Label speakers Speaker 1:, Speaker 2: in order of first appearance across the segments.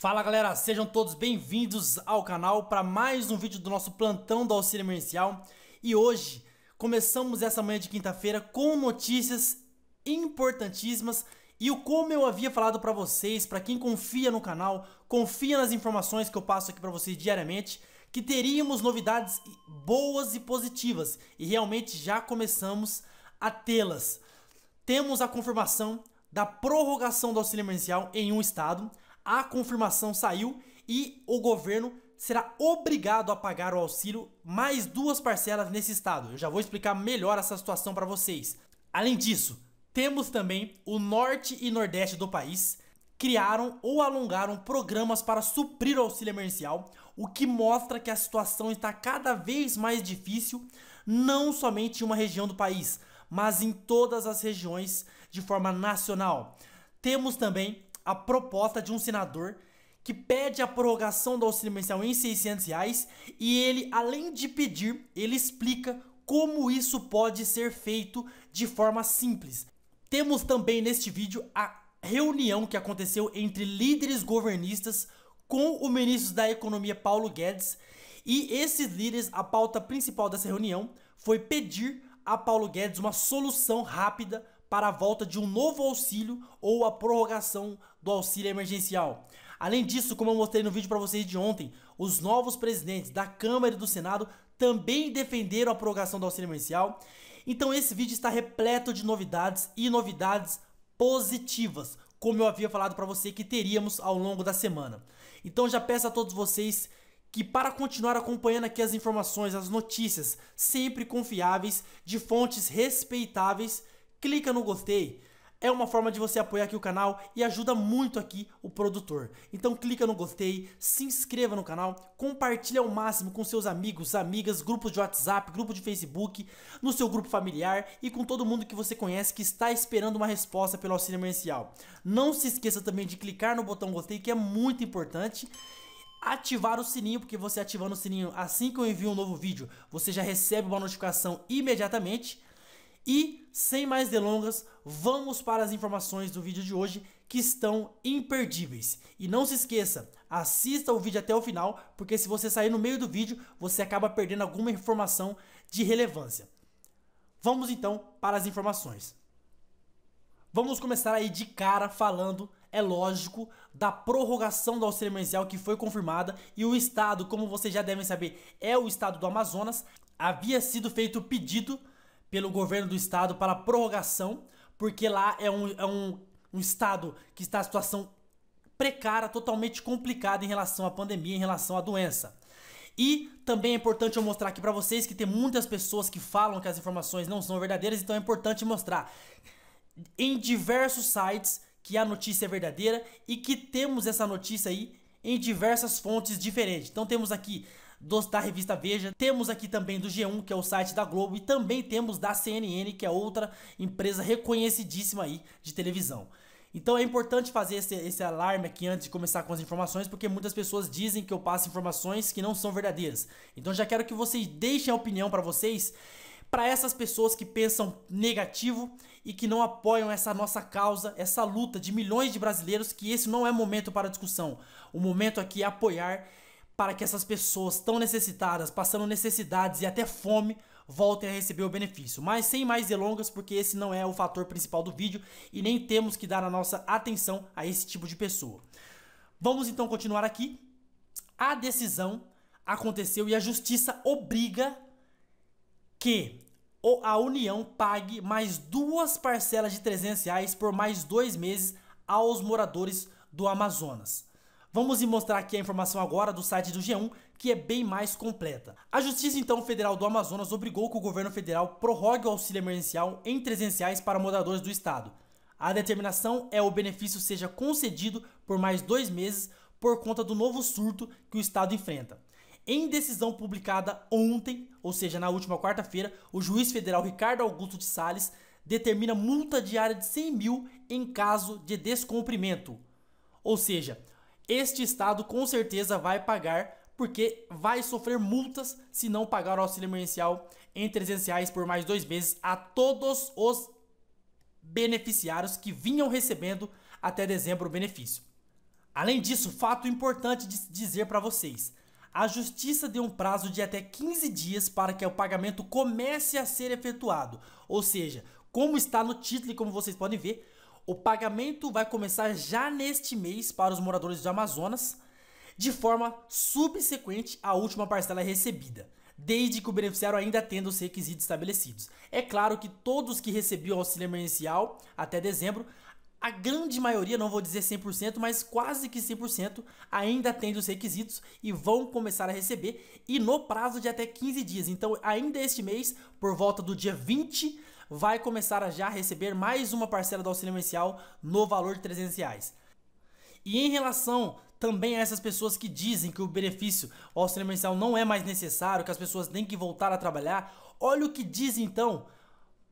Speaker 1: Fala galera, sejam todos bem-vindos ao canal para mais um vídeo do nosso plantão do auxílio emergencial. E hoje começamos essa manhã de quinta-feira com notícias importantíssimas e o como eu havia falado para vocês, para quem confia no canal, confia nas informações que eu passo aqui para vocês diariamente, que teríamos novidades boas e positivas e realmente já começamos a tê-las. Temos a confirmação da prorrogação do auxílio emergencial em um estado, a confirmação saiu e o governo será obrigado a pagar o auxílio mais duas parcelas nesse estado. Eu já vou explicar melhor essa situação para vocês. Além disso, temos também o norte e nordeste do país criaram ou alongaram programas para suprir o auxílio emergencial, o que mostra que a situação está cada vez mais difícil, não somente em uma região do país, mas em todas as regiões de forma nacional. Temos também a proposta de um senador que pede a prorrogação do auxílio mensal em 600 reais e ele, além de pedir, ele explica como isso pode ser feito de forma simples. Temos também neste vídeo a reunião que aconteceu entre líderes governistas com o ministro da Economia Paulo Guedes e esses líderes, a pauta principal dessa reunião foi pedir a Paulo Guedes uma solução rápida para a volta de um novo auxílio ou a prorrogação do auxílio emergencial. Além disso, como eu mostrei no vídeo para vocês de ontem, os novos presidentes da Câmara e do Senado também defenderam a prorrogação do auxílio emergencial. Então esse vídeo está repleto de novidades e novidades positivas, como eu havia falado para você que teríamos ao longo da semana. Então já peço a todos vocês que para continuar acompanhando aqui as informações, as notícias sempre confiáveis, de fontes respeitáveis, clica no gostei. É uma forma de você apoiar aqui o canal e ajuda muito aqui o produtor. Então clica no gostei, se inscreva no canal, compartilha ao máximo com seus amigos, amigas, grupos de WhatsApp, grupo de Facebook, no seu grupo familiar e com todo mundo que você conhece que está esperando uma resposta pelo auxílio emergencial. Não se esqueça também de clicar no botão gostei que é muito importante ativar o sininho, porque você ativando o sininho assim que eu envio um novo vídeo, você já recebe uma notificação imediatamente. E sem mais delongas, vamos para as informações do vídeo de hoje que estão imperdíveis. E não se esqueça, assista o vídeo até o final, porque se você sair no meio do vídeo, você acaba perdendo alguma informação de relevância. Vamos então para as informações. Vamos começar aí de cara falando, é lógico, da prorrogação do auxílio emergencial que foi confirmada e o estado, como vocês já devem saber, é o estado do Amazonas. Havia sido feito o pedido pelo governo do estado para prorrogação, porque lá é um, é um, um estado que está em situação precária, totalmente complicada em relação à pandemia, em relação à doença. E também é importante eu mostrar aqui para vocês que tem muitas pessoas que falam que as informações não são verdadeiras, então é importante mostrar em diversos sites que a notícia é verdadeira e que temos essa notícia aí em diversas fontes diferentes. Então temos aqui dos, da revista Veja, temos aqui também do G1, que é o site da Globo, e também temos da CNN, que é outra empresa reconhecidíssima aí de televisão. Então é importante fazer esse, esse, alarme aqui antes de começar com as informações, porque muitas pessoas dizem que eu passo informações que não são verdadeiras. Então já quero que vocês deixem a opinião para vocês, para essas pessoas que pensam negativo e que não apoiam essa nossa causa, essa luta de milhões de brasileiros, que esse não é momento para discussão. O momento aqui é apoiar para que essas pessoas tão necessitadas, passando necessidades e até fome, voltem a receber o benefício. Mas sem mais delongas, porque esse não é o fator principal do vídeo e nem temos que dar a nossa atenção a esse tipo de pessoa. Vamos então continuar aqui. A decisão aconteceu e a justiça obriga que a União pague mais duas parcelas de 300 reais por mais dois meses aos moradores do Amazonas. Vamos mostrar aqui a informação agora do site do G1, que é bem mais completa. A Justiça então Federal do Amazonas obrigou que o governo federal prorrogue o auxílio emergencial em presenciais para moradores do estado. A determinação é o benefício seja concedido por mais dois meses por conta do novo surto que o estado enfrenta. Em decisão publicada ontem, ou seja, na última quarta-feira, o juiz federal Ricardo Augusto de Salles determina multa diária de 100 mil em caso de descumprimento. Ou seja, este estado com certeza vai pagar porque vai sofrer multas se não pagar o auxílio emergencial em 300 reais por mais dois meses a todos os beneficiários que vinham recebendo até dezembro o benefício. Além disso, fato importante de dizer para vocês, a justiça deu um prazo de até 15 dias para que o pagamento comece a ser efetuado, ou seja, como está no título e como vocês podem ver, o pagamento vai começar já neste mês para os moradores do Amazonas, de forma subsequente à última parcela recebida, desde que o beneficiário ainda tenha os requisitos estabelecidos. É claro que todos que recebiam auxílio emergencial até dezembro a grande maioria, não vou dizer 100%, mas quase que 100% ainda atende os requisitos e vão começar a receber e no prazo de até 15 dias. Então, ainda este mês, por volta do dia 20, vai começar a já receber mais uma parcela do auxílio emercial no valor de 300 reais. E em relação também a essas pessoas que dizem que o benefício o auxílio emercial não é mais necessário, que as pessoas têm que voltar a trabalhar, olha o que diz então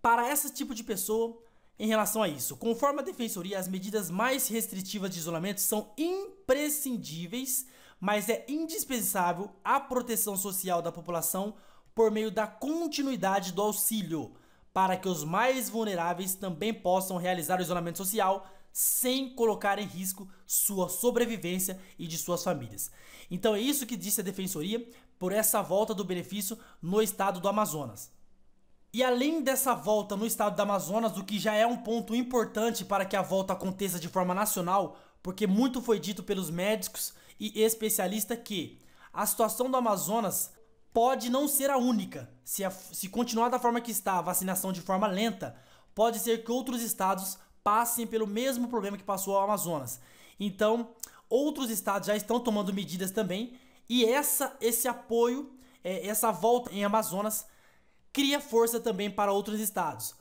Speaker 1: para esse tipo de pessoa em relação a isso. Conforme a Defensoria, as medidas mais restritivas de isolamento são imprescindíveis, mas é indispensável a proteção social da população por meio da continuidade do auxílio para que os mais vulneráveis também possam realizar o isolamento social sem colocar em risco sua sobrevivência e de suas famílias. Então é isso que disse a defensoria por essa volta do benefício no estado do Amazonas. E além dessa volta no estado do Amazonas, o que já é um ponto importante para que a volta aconteça de forma nacional, porque muito foi dito pelos médicos e especialistas que a situação do Amazonas pode não ser a única. Se, a, se continuar da forma que está a vacinação de forma lenta, pode ser que outros estados passem pelo mesmo problema que passou o Amazonas. Então, outros estados já estão tomando medidas também, e essa, esse apoio, é, essa volta em Amazonas, cria força também para outros estados.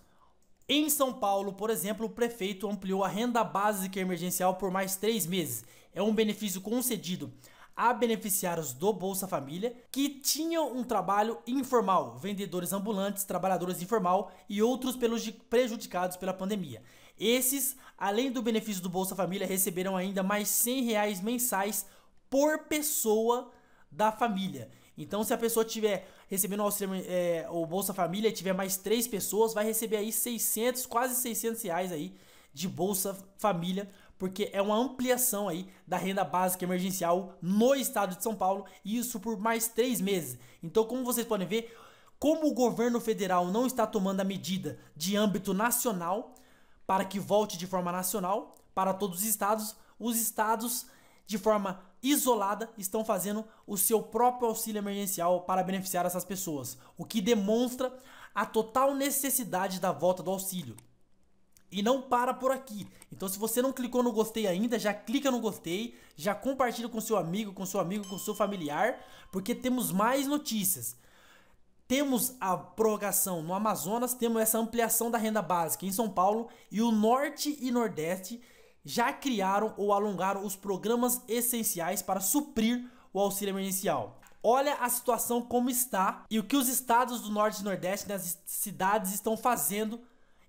Speaker 1: Em São Paulo, por exemplo, o prefeito ampliou a renda básica emergencial por mais três meses. É um benefício concedido a beneficiários do Bolsa Família que tinham um trabalho informal, vendedores ambulantes, trabalhadores informal e outros pelos prejudicados pela pandemia. Esses, além do benefício do Bolsa Família, receberam ainda mais 100 reais mensais por pessoa da família. Então, se a pessoa tiver recebendo auxílio, é, o Bolsa Família e tiver mais três pessoas, vai receber aí 600, quase 600 reais aí de Bolsa Família porque é uma ampliação aí da renda básica emergencial no estado de São Paulo, e isso por mais três meses. Então, como vocês podem ver, como o governo federal não está tomando a medida de âmbito nacional para que volte de forma nacional para todos os estados, os estados de forma isolada estão fazendo o seu próprio auxílio emergencial para beneficiar essas pessoas, o que demonstra a total necessidade da volta do auxílio. E não para por aqui. Então, se você não clicou no gostei ainda, já clica no gostei, já compartilha com seu amigo, com seu amigo, com seu familiar, porque temos mais notícias. Temos a prorrogação no Amazonas, temos essa ampliação da renda básica em São Paulo e o Norte e Nordeste já criaram ou alongaram os programas essenciais para suprir o auxílio emergencial. Olha a situação como está e o que os estados do Norte e Nordeste, nas cidades, estão fazendo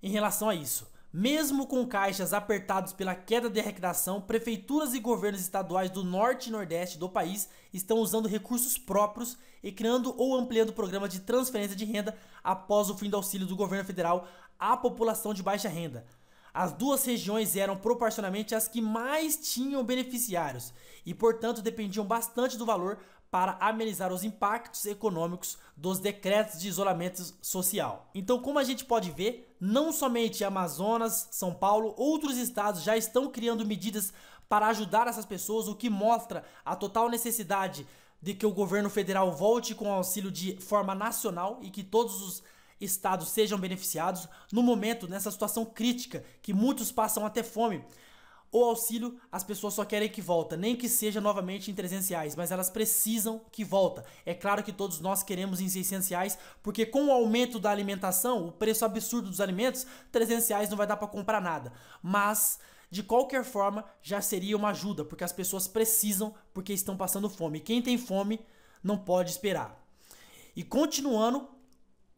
Speaker 1: em relação a isso. Mesmo com caixas apertados pela queda da arrecadação, prefeituras e governos estaduais do norte e nordeste do país estão usando recursos próprios e criando ou ampliando programas de transferência de renda após o fim do auxílio do governo federal à população de baixa renda. As duas regiões eram proporcionalmente as que mais tinham beneficiários e, portanto, dependiam bastante do valor para amenizar os impactos econômicos dos decretos de isolamento social. Então, como a gente pode ver, não somente Amazonas, São Paulo, outros estados já estão criando medidas para ajudar essas pessoas, o que mostra a total necessidade de que o governo federal volte com auxílio de forma nacional e que todos os estados sejam beneficiados no momento, nessa situação crítica, que muitos passam até fome. O auxílio, as pessoas só querem que volta, nem que seja novamente em 300 reais, mas elas precisam que volta. É claro que todos nós queremos em 600 reais, porque com o aumento da alimentação, o preço absurdo dos alimentos, 300 reais não vai dar para comprar nada. Mas de qualquer forma, já seria uma ajuda, porque as pessoas precisam, porque estão passando fome. Quem tem fome não pode esperar. E continuando,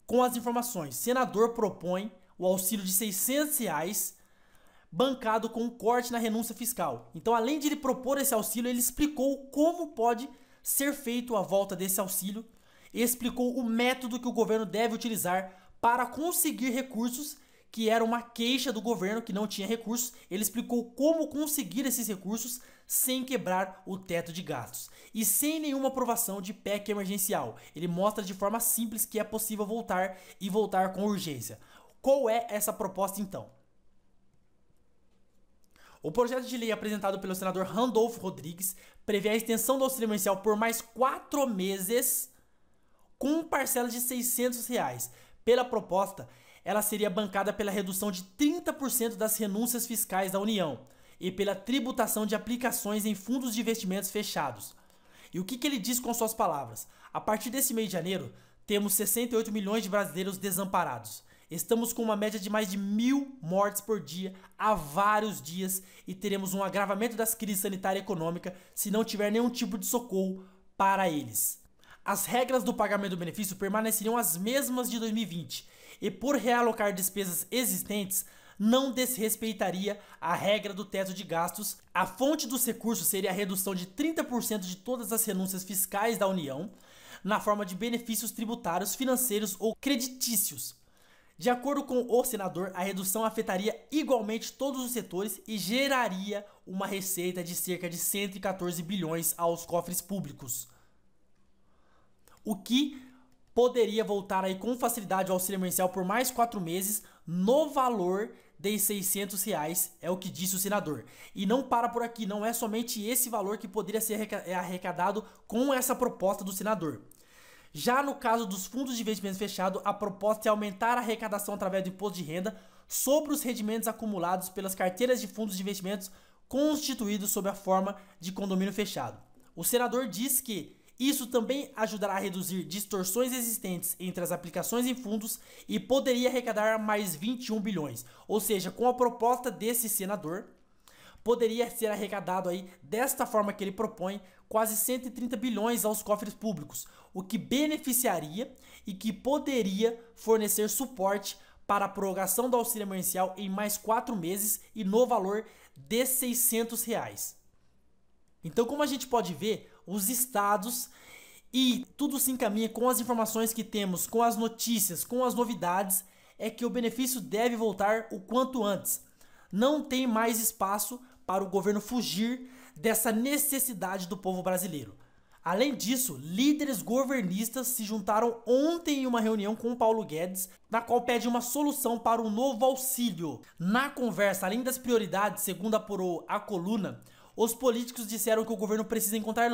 Speaker 1: com as informações. Senador propõe o auxílio de 600 reais bancado com um corte na renúncia fiscal. Então, além de ele propor esse auxílio, ele explicou como pode ser feito a volta desse auxílio, explicou o método que o governo deve utilizar para conseguir recursos, que era uma queixa do governo que não tinha recursos. Ele explicou como conseguir esses recursos, sem quebrar o teto de gastos e sem nenhuma aprovação de PEC emergencial. Ele mostra de forma simples que é possível voltar e voltar com urgência. Qual é essa proposta então? O projeto de lei apresentado pelo senador Randolph Rodrigues prevê a extensão do auxílio emergencial por mais quatro meses com parcela de 600 reais. Pela proposta, ela seria bancada pela redução de 30% das renúncias fiscais da União e pela tributação de aplicações em fundos de investimentos fechados. E o que, que ele diz com suas palavras? A partir desse mês de janeiro, temos 68 milhões de brasileiros desamparados. Estamos com uma média de mais de mil mortes por dia há vários dias e teremos um agravamento das crises sanitária e econômica se não tiver nenhum tipo de socorro para eles. As regras do pagamento do benefício permaneceriam as mesmas de 2020 e, por realocar despesas existentes, não desrespeitaria a regra do teto de gastos. A fonte dos recursos seria a redução de 30% de todas as renúncias fiscais da União, na forma de benefícios tributários, financeiros ou creditícios. De acordo com o senador, a redução afetaria igualmente todos os setores e geraria uma receita de cerca de 114 bilhões aos cofres públicos. O que poderia voltar aí com facilidade ao auxílio emergencial por mais quatro meses no valor de 600 reais, é o que disse o senador. E não para por aqui, não é somente esse valor que poderia ser é arrecadado com essa proposta do senador. Já no caso dos fundos de investimento fechado, a proposta é aumentar a arrecadação através do imposto de renda sobre os rendimentos acumulados pelas carteiras de fundos de investimentos constituídos sob a forma de condomínio fechado. O senador diz que isso também ajudará a reduzir distorções existentes entre as aplicações em fundos e poderia arrecadar mais 21 bilhões. Ou seja, com a proposta desse senador, poderia ser arrecadado aí desta forma que ele propõe quase 130 bilhões aos cofres públicos, o que beneficiaria e que poderia fornecer suporte para a prorrogação do auxílio emergencial em mais quatro meses e no valor de 600 reais. Então, como a gente pode ver, os estados e tudo se encaminha com as informações que temos, com as notícias, com as novidades, é que o benefício deve voltar o quanto antes. Não tem mais espaço para o governo fugir dessa necessidade do povo brasileiro. Além disso, líderes governistas se juntaram ontem em uma reunião com Paulo Guedes, na qual pede uma solução para um novo auxílio. Na conversa, além das prioridades, segundo apurou a coluna, os políticos disseram que o governo precisa encontrar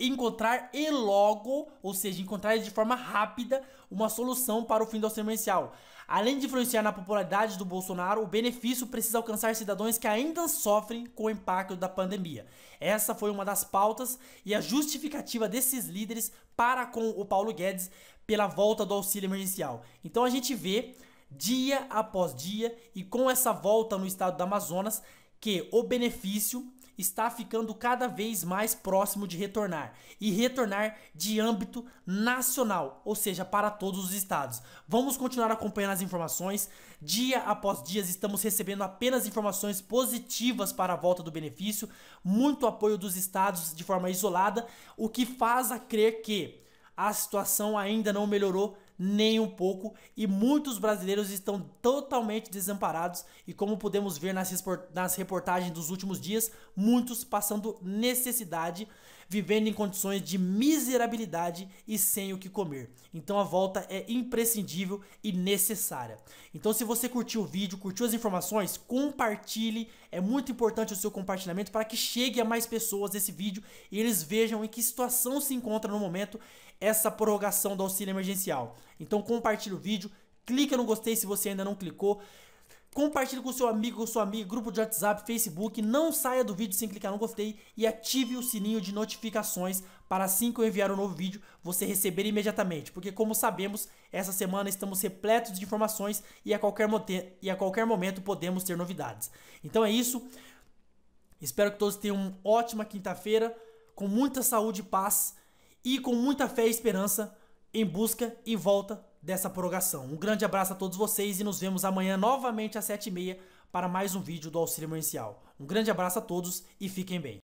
Speaker 1: encontrar e logo, ou seja, encontrar de forma rápida uma solução para o fim do auxílio emergencial. Além de influenciar na popularidade do Bolsonaro, o benefício precisa alcançar cidadãos que ainda sofrem com o impacto da pandemia. Essa foi uma das pautas e a justificativa desses líderes para com o Paulo Guedes pela volta do auxílio emergencial. Então a gente vê dia após dia e com essa volta no estado do Amazonas que o benefício está ficando cada vez mais próximo de retornar e retornar de âmbito nacional, ou seja, para todos os estados. Vamos continuar acompanhando as informações. Dia após dia estamos recebendo apenas informações positivas para a volta do benefício, muito apoio dos estados de forma isolada, o que faz a crer que a situação ainda não melhorou nem um pouco e muitos brasileiros estão totalmente desamparados e como podemos ver nas reportagens dos últimos dias, muitos passando necessidade vivendo em condições de miserabilidade e sem o que comer. Então a volta é imprescindível e necessária. Então se você curtiu o vídeo, curtiu as informações, compartilhe. É muito importante o seu compartilhamento para que chegue a mais pessoas esse vídeo e eles vejam em que situação se encontra no momento essa prorrogação do auxílio emergencial. Então compartilhe o vídeo, clica no gostei se você ainda não clicou. Compartilhe com seu amigo, com sua amiga, grupo de WhatsApp, Facebook. Não saia do vídeo sem clicar no gostei e ative o sininho de notificações para assim que eu enviar um novo vídeo, você receber imediatamente. Porque como sabemos, essa semana estamos repletos de informações e a qualquer, e a qualquer momento podemos ter novidades. Então é isso. Espero que todos tenham uma ótima quinta-feira, com muita saúde e paz e com muita fé e esperança em busca e volta dessa prorrogação. Um grande abraço a todos vocês e nos vemos amanhã novamente às 7h30 para mais um vídeo do Auxílio Emergencial. Um grande abraço a todos e fiquem bem.